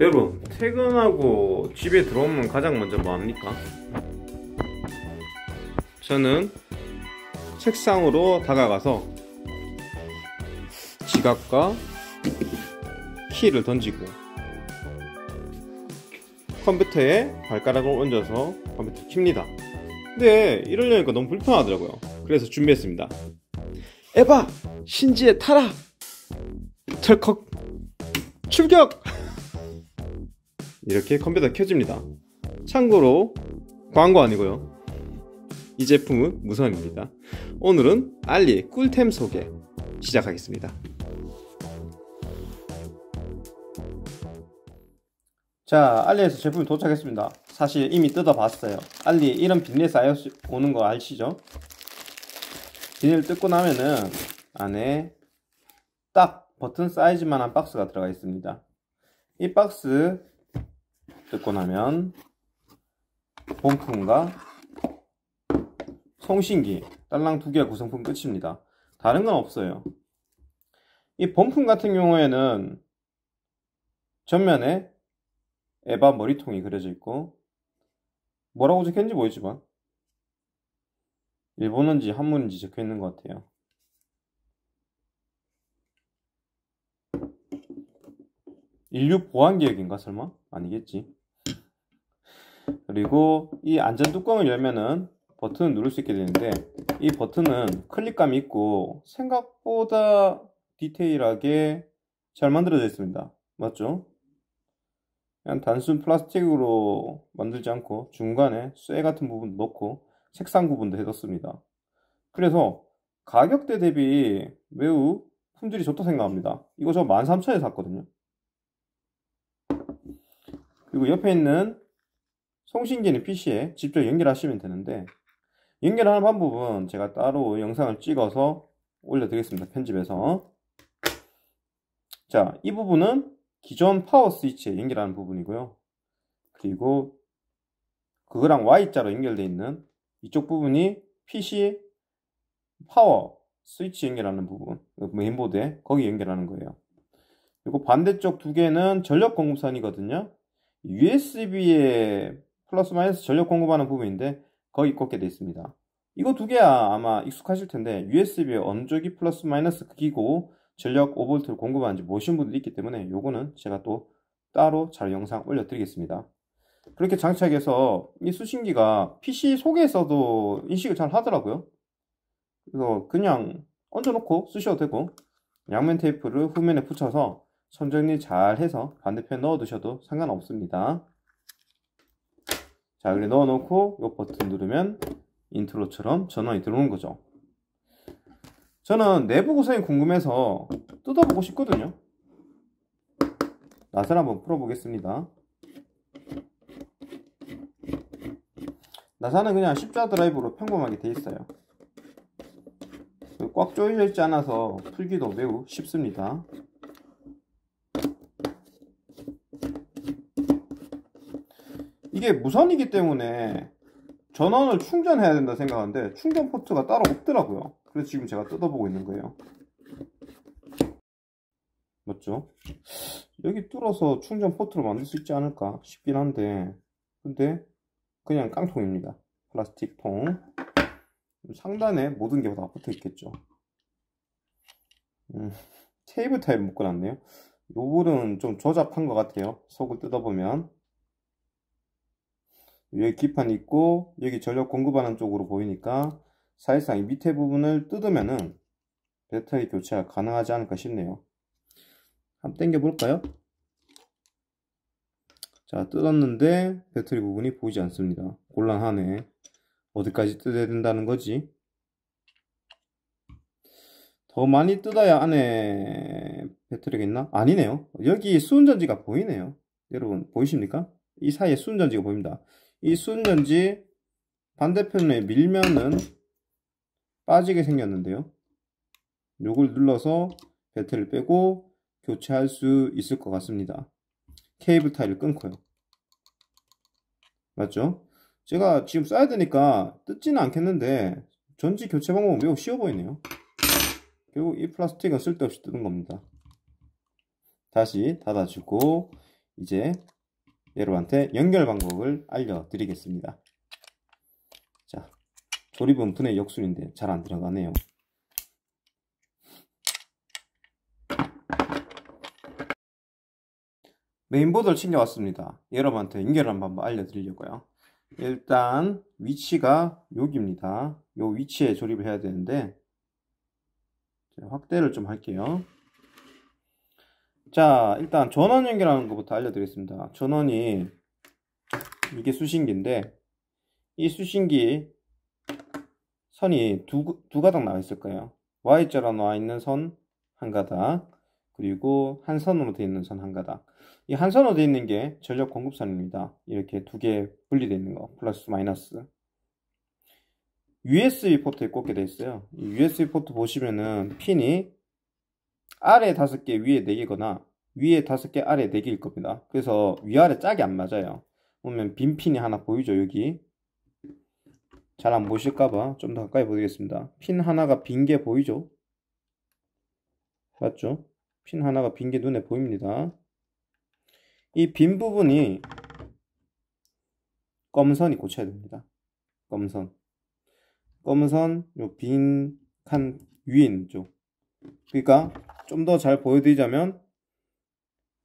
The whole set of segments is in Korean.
여러분 퇴근하고 집에 들어오면 가장 먼저 뭐합니까? 저는 책상으로 다가가서 지갑과 키를 던지고 컴퓨터에 발가락을 얹어서 컴퓨터 킵니다 근데 이러려니까 너무 불편하더라고요 그래서 준비했습니다 에바! 신지에 타라! 털컥! 출격! 이렇게 컴퓨터 켜집니다. 참고로 광고 아니고요. 이 제품은 무선입니다. 오늘은 알리 꿀템 소개 시작하겠습니다. 자, 알리에서 제품이 도착했습니다. 사실 이미 뜯어봤어요. 알리 이런 비닐 쌓여 오는 거 아시죠? 비닐 뜯고 나면은 안에 딱 버튼 사이즈만한 박스가 들어가 있습니다. 이 박스 듣고 나면 본품과 송신기 딸랑 두 개의 구성품 끝입니다. 다른 건 없어요. 이 본품 같은 경우에는 전면에 에바 머리통이 그려져 있고 뭐라고 적혀있는지 모르지만 일본어인지 한문인지 적혀있는 것 같아요. 인류 보안개획인가 설마? 아니겠지. 그리고 이 안전 뚜껑을 열면은 버튼을 누를 수 있게 되는데 이 버튼은 클릭감이 있고 생각보다 디테일하게 잘 만들어져 있습니다 맞죠? 그냥 단순 플라스틱으로 만들지 않고 중간에 쇠 같은 부분도 넣고 색상 구분도 해뒀습니다 그래서 가격대 대비 매우 품질이 좋다 생각합니다 이거 저 13,000원에 샀거든요 그리고 옆에 있는 송신기는 PC에 직접 연결하시면 되는데 연결하는 방법은 제가 따로 영상을 찍어서 올려드리겠습니다. 편집해서 자, 이 부분은 기존 파워 스위치에 연결하는 부분이고요. 그리고 그거랑 Y자로 연결되어 있는 이쪽 부분이 PC 파워 스위치 연결하는 부분 메인보드에 거기 연결하는 거예요. 그리고 반대쪽 두 개는 전력 공급선이거든요. USB에 플러스 마이너스 전력 공급하는 부분인데 거의 꽂게 돼 있습니다. 이거 두 개야 아마 익숙하실 텐데 USB의 언저기 플러스 마이너스 크기고 전력 5V를 공급하는지 보신 분들이 있기 때문에 요거는 제가 또 따로 잘 영상 올려드리겠습니다. 그렇게 장착해서 이 수신기가 PC 속에서도 인식을 잘 하더라고요. 그래서 그냥 얹어놓고 쓰셔도 되고 양면 테이프를 후면에 붙여서 선정리 잘 해서 반대편 넣어 두셔도 상관없습니다. 자, 그래 넣어놓고 이 버튼 누르면 인트로처럼 전원이 들어오는 거죠. 저는 내부 구성이 궁금해서 뜯어보고 싶거든요. 낫을 한번 풀어보겠습니다. 나사는 그냥 십자 드라이브로 평범하게 돼 있어요. 꽉 조여져 있지 않아서 풀기도 매우 쉽습니다. 이게 무선이기 때문에 전원을 충전해야 된다 생각하는데 충전 포트가 따로 없더라고요 그래서 지금 제가 뜯어보고 있는 거예요 맞죠? 여기 뚫어서 충전 포트를 만들 수 있지 않을까 싶긴 한데 근데 그냥 깡통입니다 플라스틱 통 상단에 모든 게 다 붙어 있겠죠 음, 테이블 타입 묶어놨네요 요거는 좀 조잡한 것 같아요 속을 뜯어보면 여기 기판 있고 여기 전력 공급하는 쪽으로 보이니까 사실상 이 밑에 부분을 뜯으면은 배터리 교체가 가능하지 않을까 싶네요 한번 당겨 볼까요 자 뜯었는데 배터리 부분이 보이지 않습니다 곤란하네 어디까지 뜯어야 된다는 거지 더 많이 뜯어야 안에 배터리가 있나? 아니네요 여기 수은전지가 보이네요 여러분 보이십니까? 이 사이에 수은전지가 보입니다 이순전지 반대편에 밀면은 빠지게 생겼는데요. 요걸 눌러서 배터리를 빼고 교체할 수 있을 것 같습니다. 케이블 타일을 끊고요. 맞죠? 제가 지금 써야 되니까 뜯지는 않겠는데 전지 교체 방법은 매우 쉬워 보이네요. 결국 이 플라스틱은 쓸데없이 뜯은 겁니다. 다시 닫아주고 이제 여러분한테 연결 방법을 알려드리겠습니다. 자, 조립은 분해 역순인데 잘 안 들어가네요. 메인보드를 챙겨왔습니다. 여러분한테 연결하는 방법 알려드리려고요. 일단 위치가 여기입니다. 이 위치에 조립을 해야 되는데 확대를 좀 할게요. 자, 일단 전원 연결하는 것부터 알려드리겠습니다. 전원이 이게 수신기인데 이 수신기 선이 두, 두 가닥 나와 있을 거예요. Y자로 나와 있는 선 한 가닥 그리고 한 선으로 되어 있는 선 한 가닥 이 한 선으로 되어 있는 게 전력 공급선입니다. 이렇게 두 개 분리되어 있는 거 플러스 마이너스 USB 포트에 꽂게 되어 있어요. USB 포트 보시면은 핀이 아래 5개 위에 4개거나 위에 5개 아래 4개일 겁니다. 그래서 위아래 짝이 안 맞아요. 보면 빈핀이 하나 보이죠 여기 잘 안 보실까봐 좀 더 가까이 보이겠습니다. 핀 하나가 빈 게 보이죠? 맞죠? 핀 하나가 빈 게 눈에 보입니다. 이 빈 부분이 검선이 고쳐야 됩니다. 검선. 검선, 요빈칸 위에 있는 쪽. 그러니까 좀더잘 보여드리자면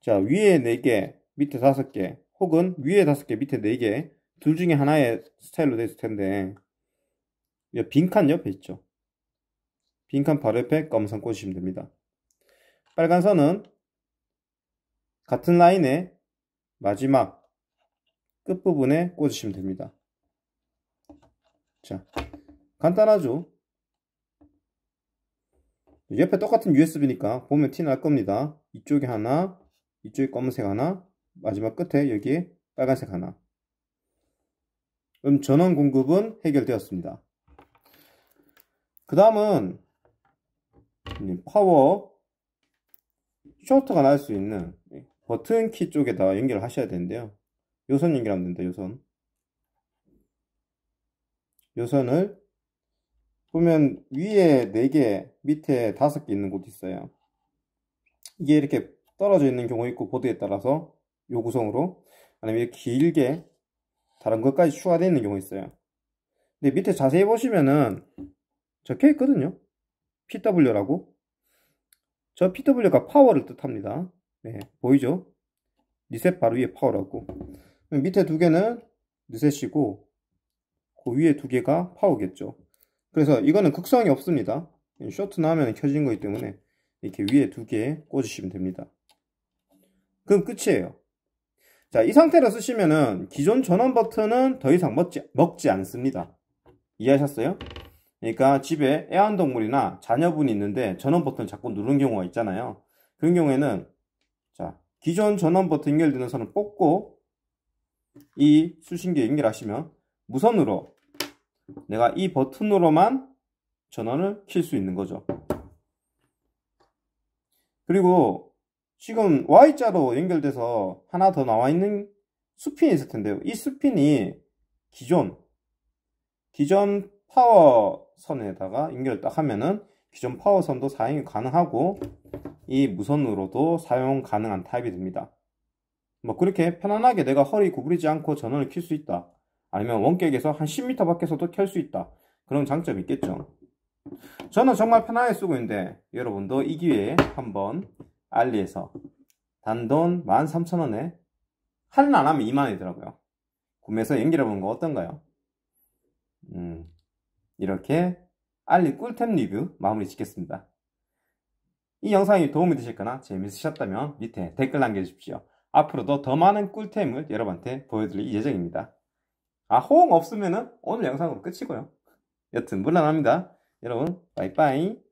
자 위에 4개 밑에 5개 혹은 위에 5개 밑에 4개 둘 중에 하나의 스타일로 되어 있을 텐데 빈칸 옆에 있죠 빈칸 바로 옆에 검은선 꽂으시면 됩니다 빨간 선은 같은 라인의 마지막 끝부분에 꽂으시면 됩니다 자 간단하죠 옆에 똑같은 USB니까 보면 티 날 겁니다. 이쪽에 하나, 이쪽에 검은색 하나, 마지막 끝에 여기에 빨간색 하나. 그럼 전원 공급은 해결되었습니다. 그 다음은 파워 쇼트가 날 수 있는 버튼 키 쪽에다 연결을 하셔야 되는데요. 요선 연결하면 됩니다. 요선. 요선을 보면 위에 4개, 밑에 5개 있는 곳이 있어요. 이게 이렇게 떨어져 있는 경우 있고 보드에 따라서 요 구성으로 아니면 이렇게 길게 다른 것까지 추가되어 있는 경우 있어요. 근데 밑에 자세히 보시면은 적혀 있거든요. PW라고. 저 PW가 파워를 뜻합니다. 네, 보이죠? 리셋 바로 위에 파워라고. 밑에 두 개는 리셋이고 그 위에 두 개가 파워겠죠. 그래서 이거는 극성이 없습니다. 쇼트나 면 켜진 거기 때문에 이렇게 위에 두 개 꽂으시면 됩니다. 그럼 끝이에요. 자, 이 상태로 쓰시면은 기존 전원 버튼은 더 이상 먹지, 먹지 않습니다. 이해하셨어요? 그러니까 집에 애완동물이나 자녀분이 있는데 전원 버튼 자꾸 누른 경우가 있잖아요. 그런 경우에는 자, 기존 전원 버튼 연결되는 선을 뽑고 이수신기 연결하시면 무선으로 내가 이 버튼으로만 전원을 킬 수 있는 거죠. 그리고 지금 Y자로 연결돼서 하나 더 나와 있는 수핀이 있을 텐데요. 이 수핀이 기존 기존 파워선에다가 연결 딱 하면은 기존 파워선도 사용이 가능하고 이 무선으로도 사용 가능한 타입이 됩니다. 뭐 그렇게 편안하게 내가 허리 구부리지 않고 전원을 킬 수 있다. 아니면 원격에서 한 10m 밖에서도 켤 수 있다 그런 장점이 있겠죠 저는 정말 편하게 쓰고 있는데 여러분도 이 기회에 한번 알리에서 단돈 13,000원에 할인 안하면 2만원이더라고요 구매해서 연결해보는 거 어떤가요? 음, 이렇게 알리 꿀템 리뷰 마무리 짓겠습니다 이 영상이 도움이 되셨거나 재미있으셨다면 밑에 댓글 남겨주십시오 앞으로도 더 많은 꿀템을 여러분한테 보여드릴 예정입니다 아, 호응 없으면은 오늘 영상으로 끝이고요. 여튼, 물란합니다. 여러분, 빠이빠이.